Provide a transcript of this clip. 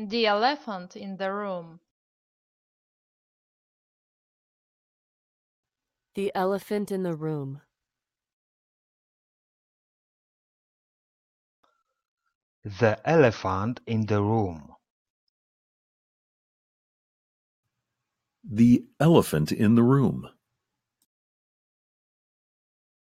The elephant in the room. The elephant in the room. The elephant in the room. The elephant in the room.